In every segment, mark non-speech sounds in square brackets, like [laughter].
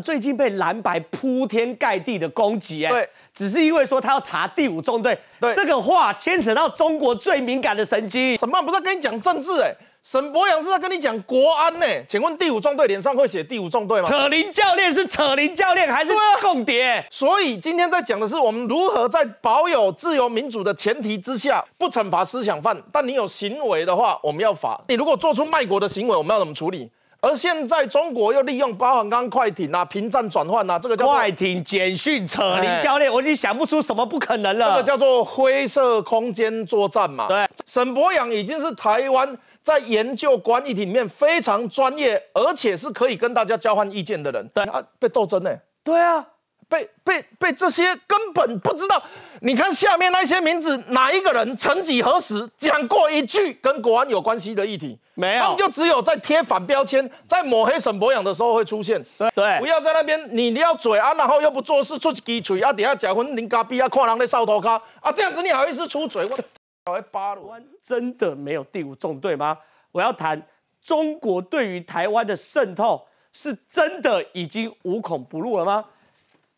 最近被蓝白铺天盖地的攻击，哎，只是因为说他要查第五纵队，对这个话牵扯到中国最敏感的神经。沈曼不是跟你讲政治，哎，沈博洋是在跟你讲国安呢。请问第五纵队脸上会写第五纵队吗？扯林教练是扯林教练还是共谍？所以今天在讲的是我们如何在保有自由民主的前提之下，不惩罚思想犯，但你有行为的话，我们要罚。你如果做出卖国的行为，我们要怎么处理？而现在中国又利用八万吨快艇啊，平战转换啊，这个叫快艇简讯扯林教练，我已经想不出什么不可能了。这个叫做灰色空间作战嘛。对，沈博阳已经是台湾在研究观议题里面非常专业，而且是可以跟大家交换意见的人。对啊，被斗争呢？对啊，被被被这些根本不知道。你看下面那些名字，哪一个人曾几何时讲过一句跟国安有关系的议题？没有，就只有在贴反标签、在抹黑沈博阳的时候会出现。对不要在那边，你撩要嘴啊，然后又不做事，出去鸡嘴啊，等下结婚零嘎逼啊，看人家扫头壳啊，这样子你好意思出嘴？我的。[laughs] 台湾真的没有第五纵队吗？我要谈中国对于台湾的渗透，是真的已经无孔不入了吗？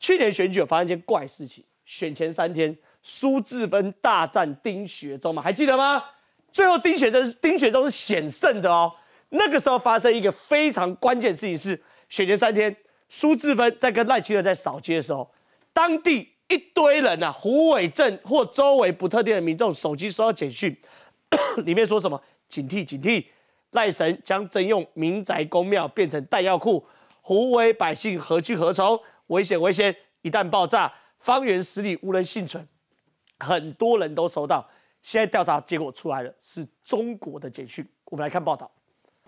去年选举发生一件怪事情。选前三天，苏志芬大战丁学忠嘛，还记得吗？最后丁学忠丁学忠是险胜的哦。那个时候发生一个非常关键事情是，选前三天，苏志芬在跟赖清德在扫街的时候，当地一堆人啊，胡尾镇或周围不特定的民众手机收到简讯，[coughs] 里面说什么？警惕警惕，赖神将征用民宅公庙变成弹药库，胡尾百姓何去何从？危险危险，一旦爆炸。方圆十里无人幸存，很多人都收到。现在调查结果出来了，是中国的简讯。我们来看报道。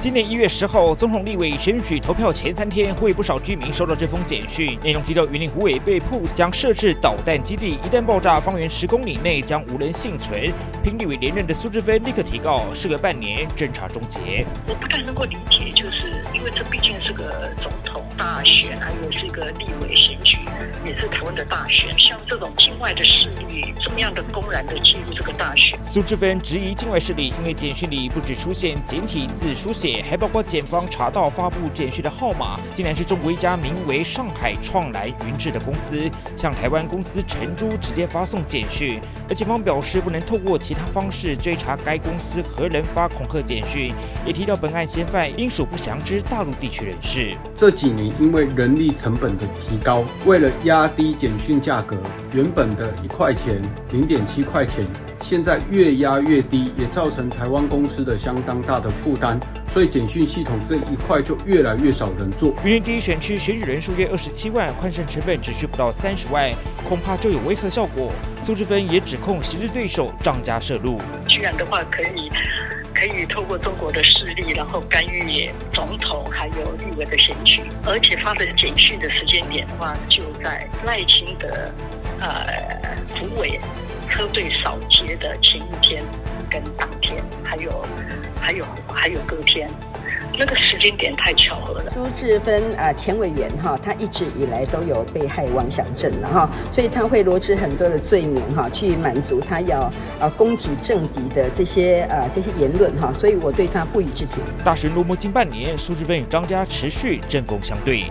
今年一月十号，总统立委选举投票前三天，会不少居民收到这封简讯，内容提到云林湖尾被迫将设置导弹基地，一旦爆炸，方圆十公里内将无人幸存。平立委连任的苏志芬立刻提告，事隔半年侦查终结。我不太能够理解，就是因为这毕竟是个总统大选，还有是一个立委选举，也是台湾的大选，像这种境外的势力，这么样的公然的进入这个大选。苏志芬质疑境外势力，因为简讯里不止出现简体字书写。还包括检方查到发布简讯的号码，竟然是中国一家名为上海创来云智的公司，向台湾公司陈珠直接发送简讯。而警方表示，不能透过其他方式追查该公司何人发恐吓简讯，也提到本案嫌犯应属不详之大陆地区人士。这几年因为人力成本的提高，为了压低简讯价格，原本的一块钱，零点七块钱。现在越压越低，也造成台湾公司的相当大的负担，所以简讯系统这一块就越来越少人做。云年第一选区选举人数约二十七万，换算成本只需不到三十万，恐怕就有微弱效果。苏志芬也指控昔日对手仗家涉入，居然的话可以。可以透过中国的势力，然后干预总统还有立委的选举，而且发生警讯的时间点的话，就在赖清德呃主委车队扫街的前一天、跟当天，还有还有还有隔天。那个时间点太巧合了。苏志芬啊，前委员哈，他一直以来都有被害妄想症的哈，所以他会罗织很多的罪名哈，去满足他要呃攻击政敌的这些呃这些言论哈，所以我对他不予置评。大巡落幕近半年，苏志芬与张家持续正攻相对。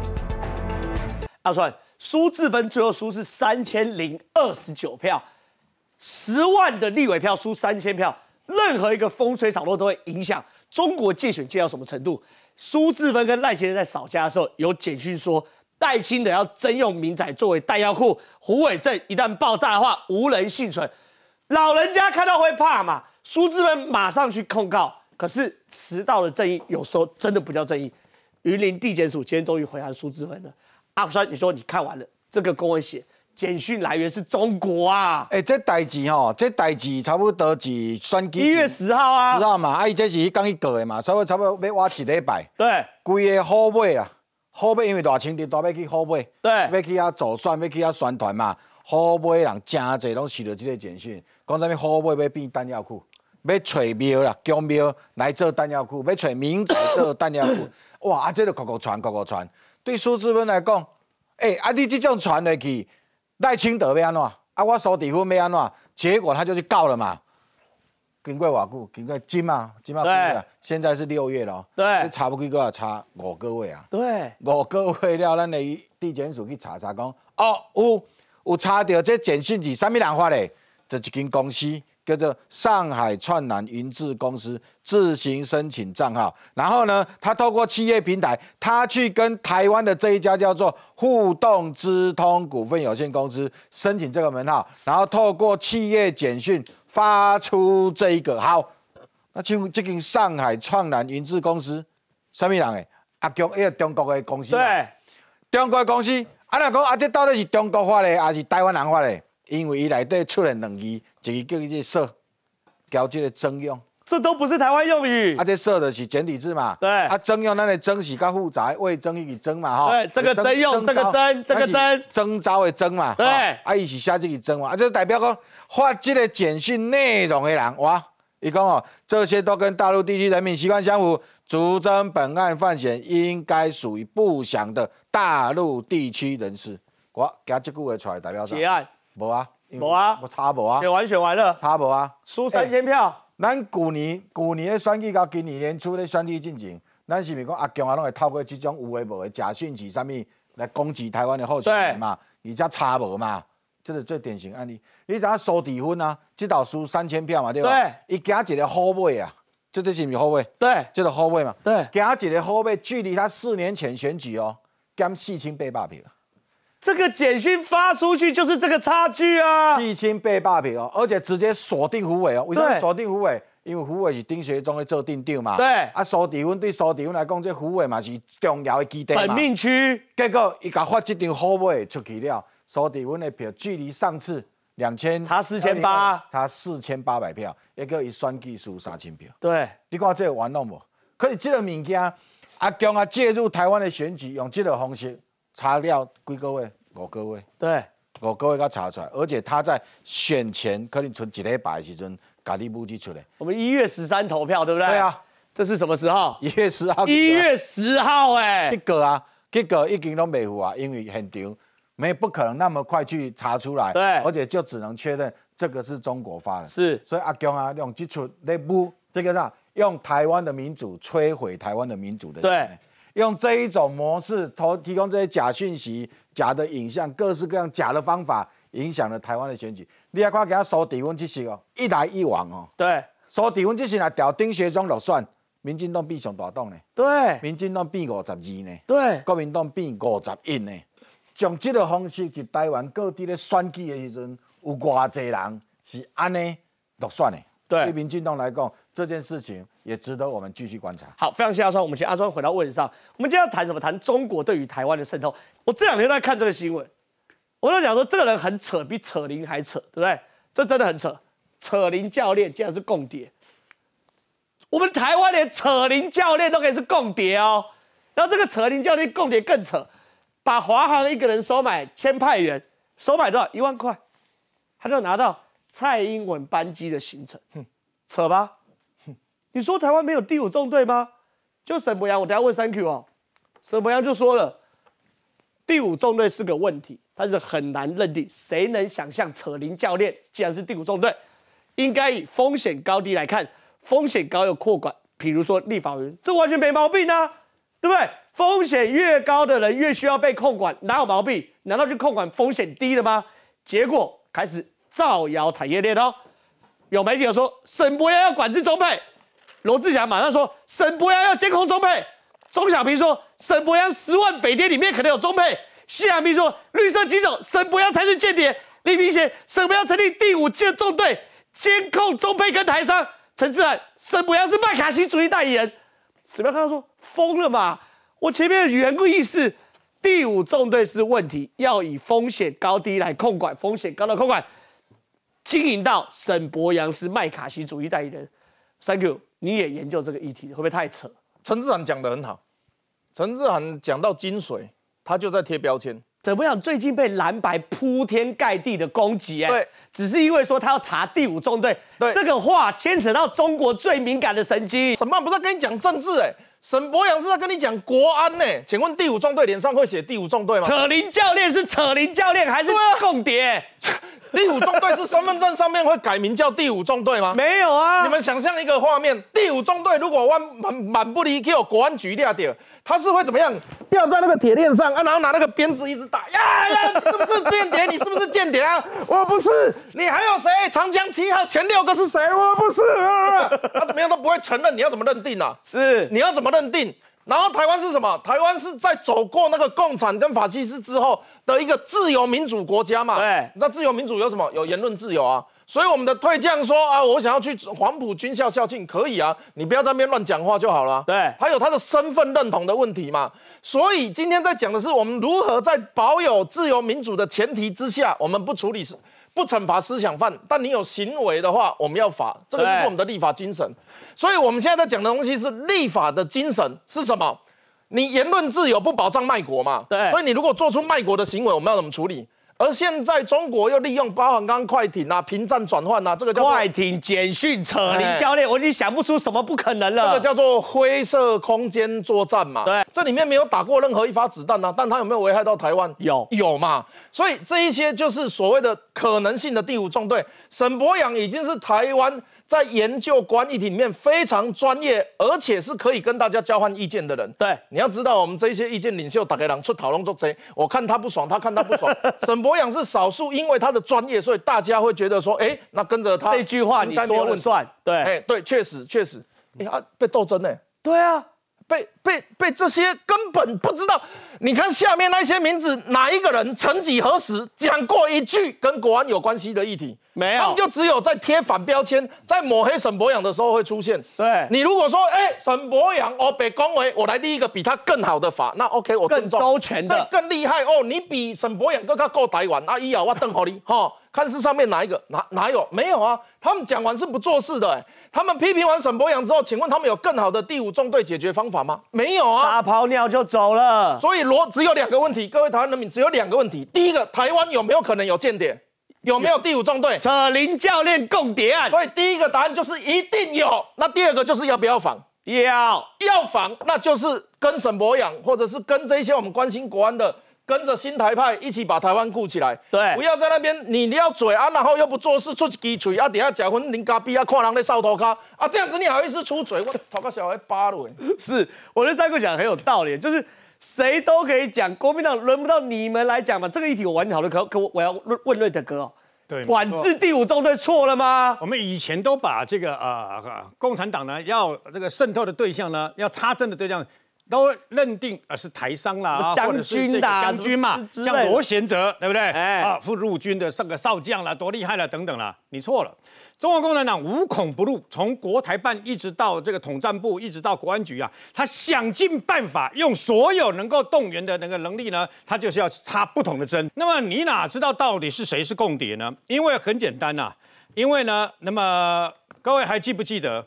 阿川，苏志芬最后输是三千零二十九票，十万的立委票输三千票，任何一个风吹草动都会影响。中国戒选戒到什么程度？苏志芬跟赖先生在扫家的时候，有简讯说，戴青的要征用民宅作为弹药库，虎尾镇一旦爆炸的话，无人幸存。老人家看到会怕嘛？苏志芬马上去控告，可是迟到的正义有时候真的不叫正义。云林地检署今天终于回函苏志芬了。阿福山，你说你看完了，这个公文写。简讯来源是中国啊！哎，这代志吼，这代志差不多是算一月十号啊。十号嘛，啊，伊这是刚一过的嘛，多差不多要挖一礼拜。对。规个后背啊，后背因为大清早大要去后背，对，要去遐做宣要去遐宣传嘛。后背人真侪拢收到这个简讯，讲啥物后背要变弹药库，要找庙啦，叫庙来做弹药库，要找明仔做弹药库。[coughs] 哇，啊，这个国国传，各个传。对苏志文来讲，哎，啊，你这种传落去。赖清德要安怎？啊，我收底款要安怎？结果他就去告了嘛。经过瓦久？经过金嘛，金嘛，对。现在是六月了，对。查不几个啊？查五个月啊。对。五个月了，咱的地检署去查查，讲哦，有有查到这简讯纸，啥物人发的？就一间公司。叫做上海创南云智公司自行申请账号，然后呢，他透过企业平台，他去跟台湾的这一家叫做互动资通股份有限公司申请这个门号，然后透过企业简讯发出这一个。好，那请问这个上海创南云智公司，什么人诶？阿强，一个中国诶公司对，中国公司。阿那讲阿这到底是中国话咧，还是台湾人话咧？因为伊内底出现两字，一个叫“个社”，交这个“征用”，这都不是台湾用语。啊，这“社”的是简体字嘛？对。啊，“征用”那的征是较复杂，为“征”与“征”嘛？哈。对，这个“征用”这个“征”这个“征”，征招的“征”嘛？对。啊，伊是下这个征嘛？啊，就代表讲发这个简讯内容的人，哇！伊讲哦，这些都跟大陆地区人民习惯相符，主张本案犯嫌应该属于不祥的大陆地区人士。我给他句话出来，代表上。结案。无啊，无啊，无差无啊，选完选完了，差无啊，输三千票。咱去年、去年的选举到今年年初的选举进程，咱是是讲阿强啊拢会透过即种有诶无诶假讯息啥物来攻击台湾的候选人嘛，而则差无嘛，这是最典型案例。你影苏迪芬啊？即道输三千票嘛，对吧？对，伊惊一个后尾啊，即这是是后尾？对，这是后尾嘛。对，拣一个后尾，距离他四年前选举哦，减四千八百票。这个简讯发出去就是这个差距啊，七千被霸屏哦，而且直接锁定胡伟哦。为什么锁定胡伟？因为胡伟是丁学忠的做定长嘛。对。啊，苏迪温对苏迪温来讲，这胡伟嘛是重要的基地嘛。本命区。结果伊甲发这张好票出去了，苏迪温的票距离上次两千差四千八，差四千八百票，结果一算计输三千票。对。你看这玩弄无？可是这个物件，阿强阿介入台湾的选举，用这个方式。查料归各位，我各位，对，我各位他查出来，而且他在选前可能从一礼拜的时阵，咖喱布集出来。我们一月十三投票，对不对？对啊，这是什么时候？一月十号。一月十号，哎，结果啊，结果已经都没有啊，因为很丢，没不可能那么快去查出来。对，而且就只能确认这个是中国发的。是，所以阿强啊，用基础内部这个上，用台湾的民主摧毁台湾的民主的。对。用这一种模式投提供这些假讯息、假的影像、各式各样假的方法，影响了台湾的选举。你阿看给他收底温这些哦，一来一往哦。对，收底温这些来调丁学中落选，民进党变上大党呢？对，民进党变五十二呢？对，国民党变五十一呢？从这个方式，是台湾各地的选举的时阵，有偌济人是安尼落选的？对，对民进党来讲，这件事情。也值得我们继续观察。好，非常谢阿川，我们请阿川回到位置上。我们今天要谈什么？谈中国对于台湾的渗透。我这两天在看这个新闻，我在讲说这个人很扯，比扯铃还扯，对不对？这真的很扯，扯铃教练竟然是共谍。我们台湾连扯铃教练都可以是共谍哦，然后这个扯铃教练共谍更扯，把华航一个人收买千派员，收买多少？一万块，他就拿到蔡英文班机的行程。哼，扯吧。你说台湾没有第五纵队吗？就沈博阳，我等下问三 Q 哦。沈博阳就说了，第五纵队是个问题，但是很难认定。谁能想象扯铃教练既然是第五纵队，应该以风险高低来看，风险高要扩管。比如说立法人，员，这完全没毛病啊，对不对？风险越高的人越需要被控管，哪有毛病？难道去控管风险低的吗？结果开始造谣产业链哦。有媒体有说沈博阳要管制装备。罗志祥马上说：“沈博阳要监控中配，钟小平说：“沈博阳十万匪谍里面可能有中配，谢亚斌说：“绿色机种，沈博阳才是间谍。”李明贤：“沈博阳成立第五舰纵队，监控中配跟台商。”陈志安：“沈博阳是麦卡锡主义代言人。”沈博洋说：“疯了嘛！我前面的原故意是第五纵队是问题，要以风险高低来控管，风险高的控管，经营到沈博阳是麦卡锡主义代言人。”三 h 你也研究这个议题，会不会太扯？陈志涵讲得很好，陈志涵讲到精髓，他就在贴标签。怎么样？最近被蓝白铺天盖地的攻击，哎，只是因为说他要查第五纵队，对这个话牵扯到中国最敏感的神经。什么？不是跟你讲政治，哎。沈博洋是在跟你讲国安呢，请问第五纵队脸上会写第五纵队吗？扯铃教练是扯铃教练还是共谍？[laughs] 第五纵队是身份证上面会改名叫第五纵队吗？没有啊！你们想象一个画面，第五纵队如果万满满不离 Q 国安局抓到。他是会怎么样掉在那个铁链上啊？然后拿那个鞭子一直打，呀呀！你是不是间谍？[laughs] 你是不是间谍啊？我不是，你还有谁？长江七号前六个是谁？我不是。他怎么样？都不会承认。你要怎么认定呢？是你要怎么认定？然后台湾是什么？台湾是在走过那个共产跟法西斯之后的一个自由民主国家嘛？对，道自由民主有什么？有言论自由啊。所以我们的退将说啊，我想要去黄埔军校校庆，可以啊，你不要在那边乱讲话就好了。对，还有他的身份认同的问题嘛。所以今天在讲的是，我们如何在保有自由民主的前提之下，我们不处理不惩罚思想犯，但你有行为的话，我们要罚。这个就是我们的立法精神。所以我们现在在讲的东西是立法的精神是什么？你言论自由不保障卖国嘛？对。所以你如果做出卖国的行为，我们要怎么处理？而现在中国又利用八万吨快艇啊，屏障转换啊，这个叫快艇简讯扯林教练，我已经想不出什么不可能了。这个叫做灰色空间作战嘛。对，这里面没有打过任何一发子弹呢，但它有没有危害到台湾？有，有嘛。所以这一些就是所谓的可能性的第五纵队。沈博阳已经是台湾。在研究观议题里面非常专业，而且是可以跟大家交换意见的人。对，你要知道我们这些意见领袖大概能出讨论桌谁？我看他不爽，他看他不爽。[laughs] 沈博阳是少数，因为他的专业，所以大家会觉得说，哎，那跟着他。那句话你说了算。对，哎，对，确实确实。哎被斗争呢？对啊，被被被这些根本不知道。你看下面那些名字，哪一个人曾几何时讲过一句跟国安有关系的议题？有，他们就只有在贴反标签、在抹黑沈博阳的时候会出现。对你如果说，哎，沈博阳哦，被恭维，我来立一个比他更好的法，那 OK，我更周全的、更厉害哦，你比沈博阳更加够台湾啊！一咬我邓好利哈，看是上面哪一个？哪哪有？没有啊！他们讲完是不做事的。他们批评完沈博阳之后，请问他们有更好的第五纵队解决方法吗？没有啊，撒泡尿就走了。所以罗只有两个问题，各位台湾人民只有两个问题。第一个，台湾有没有可能有间谍？有没有第五纵队扯林教练共谍案？所以第一个答案就是一定有。那第二个就是要不要防？要要防，那就是跟沈博阳，或者是跟这一些我们关心国安的，跟着新台派一起把台湾固起来。对，不要在那边你要嘴啊，然后又不做事，出鸡嘴啊，底下假婚你嘎逼啊，看人咧扫头骹啊，这样子你好意思出嘴？我头个小孩扒了。是，我的三哥讲很有道理，就是谁都可以讲，国民党轮不到你们来讲嘛。这个议题我完全讨论，可可我要问问瑞德哥哦。对，管制第五纵队错了吗？我们以前都把这个啊，共产党呢要这个渗透的对象呢，要插针的对象，都认定啊是台商啦，将军的将军嘛，像罗贤哲，对不对？啊，副陆军的上个少将啦，多厉害了等等啦，你错了。中国共产党无孔不入，从国台办一直到这个统战部，一直到国安局啊，他想尽办法，用所有能够动员的那个能力呢，他就是要插不同的针。那么你哪知道到底是谁是共谍呢？因为很简单呐，因为呢，那么各位还记不记得？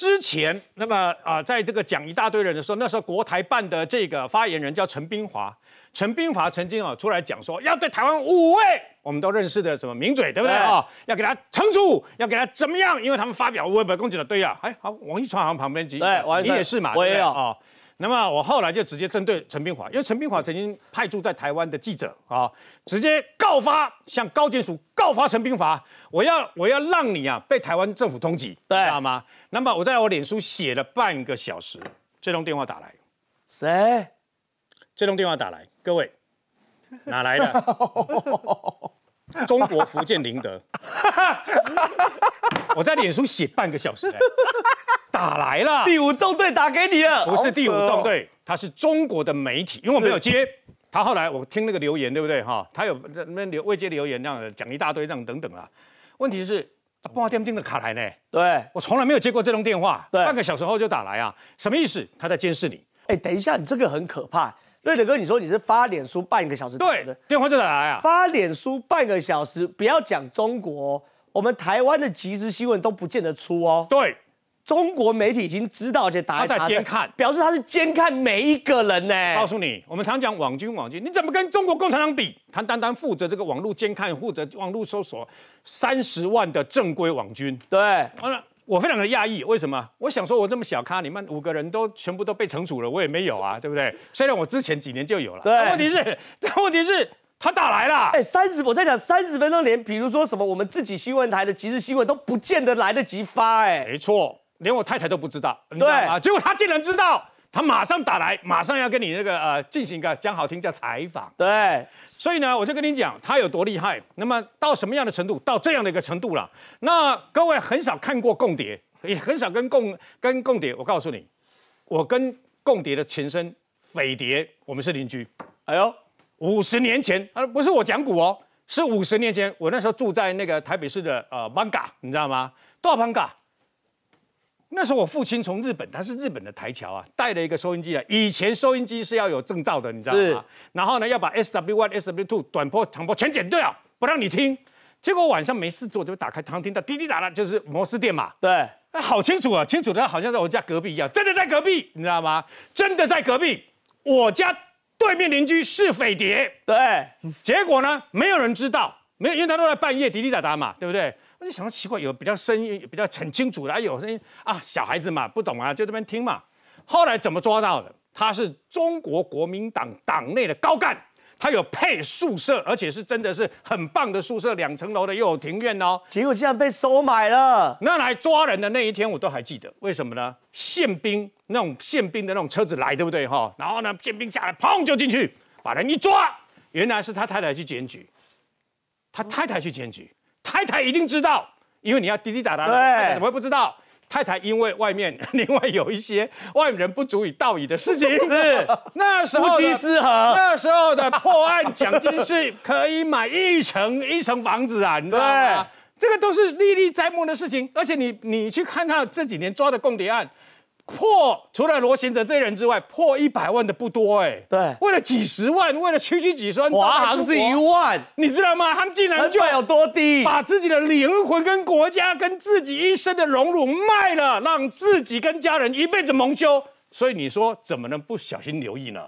之前，那么啊，在这个讲一大堆人的时候，那时候国台办的这个发言人叫陈冰华。陈冰华曾经啊出来讲说，要对台湾五位我们都认识的什么名嘴，对不对啊？要给他惩处，要给他怎么样？因为他们发表位本攻击的，对呀。哎，好，王一川好像旁边几，对，你也是嘛，我也有啊。那么我后来就直接针对陈兵华，因为陈兵华曾经派驻在台湾的记者啊，直接告发向高检署告发陈兵华，我要我要让你啊被台湾政府通缉，知道吗？那么我在我脸书写了半个小时，这通电话打来，谁？这通电话打来，各位哪来的？[laughs] 中国福建宁德，我在脸书写半个小时。打来了，第五纵队打给你了。不是第五纵队，他是中国的媒体，因为我没有接。他后来我听那个留言，对不对哈？他有那留未接的留言，那样讲一大堆，这样等等啊。问题是，电话怎么进的卡来呢？对我从来没有接过这通电话，半个小时后就打来啊，什么意思？他在监视你？哎，等一下，你这个很可怕。瑞德哥，你说你是发脸书半个小时，对，电话就打来啊。发脸书半个小时，不要讲中国，我们台湾的即时新闻都不见得出哦。对。中国媒体已经知道，而且他在监看，表示他是监看每一个人呢。告诉你，我们常讲网军，网军你怎么跟中国共产党比？他单单负责这个网络监看，负责网络搜索三十万的正规网军。对，完了，我非常的讶异，为什么？我想说，我这么小咖，你们五个人都全部都被惩处了，我也没有啊，对不对？虽然我之前几年就有了，但问题是，但问题是，[laughs] 他打来了。哎，三十，我在讲三十分钟连，比如说什么我们自己新闻台的即时新闻都不见得来得及发，哎，没错。连我太太都不知道，对啊，结果他竟然知道，他马上打来，马上要跟你那个呃进行一个讲好听叫采访，对，所以呢，我就跟你讲他有多厉害，那么到什么样的程度，到这样的一个程度了。那各位很少看过共谍，也很少跟共跟共谍。我告诉你，我跟共谍的前身匪谍，我们是邻居。哎呦，五十年前啊，不是我讲古哦，是五十年前，我那时候住在那个台北市的呃 Manga，你知道吗？多少 Manga？那候我父亲从日本，他是日本的台侨啊，带了一个收音机啊。以前收音机是要有证照的，你知道吗？然后呢，要把 S W one、S W two、短波、长波全剪掉，不让你听。结果晚上没事做，就打开，常听到滴滴答答，就是摩斯电码。对，好清楚啊，清楚的，好像在我家隔壁一样，真的在隔壁，你知道吗？真的在隔壁，我家对面邻居是匪谍。对，结果呢，没有人知道，没有，因为他都在半夜滴滴答答嘛，对不对？我就想到奇怪，有比较深、比较很清楚的，有声音啊，小孩子嘛不懂啊，就这边听嘛。后来怎么抓到的？他是中国国民党党内的高干，他有配宿舍，而且是真的是很棒的宿舍，两层楼的，又有庭院哦。结果竟然被收买了。那来抓人的那一天我都还记得，为什么呢？宪兵那种宪兵的那种车子来，对不对哈？然后呢，宪兵下来，砰就进去，把人一抓。原来是他太太去检举，他太太去检举。太太一定知道，因为你要滴滴答答，怎么会不知道？太太因为外面 [laughs] 另外有一些外人不足以道义的事情，是 [laughs] 那时候那时候的破案奖金是可以买一层 [laughs] 一层房子啊，你知道吗？这个都是历历在目的事情，而且你你去看他这几年抓的共谍案。破除了罗贤哲这些人之外，破一百万的不多哎。对，为了几十万，为了区区几万，华航是一万，你知道吗？他们竟然就有多低，把自己的灵魂跟国家跟自己一生的荣辱卖了，让自己跟家人一辈子蒙羞。所以你说怎么能不小心留意呢？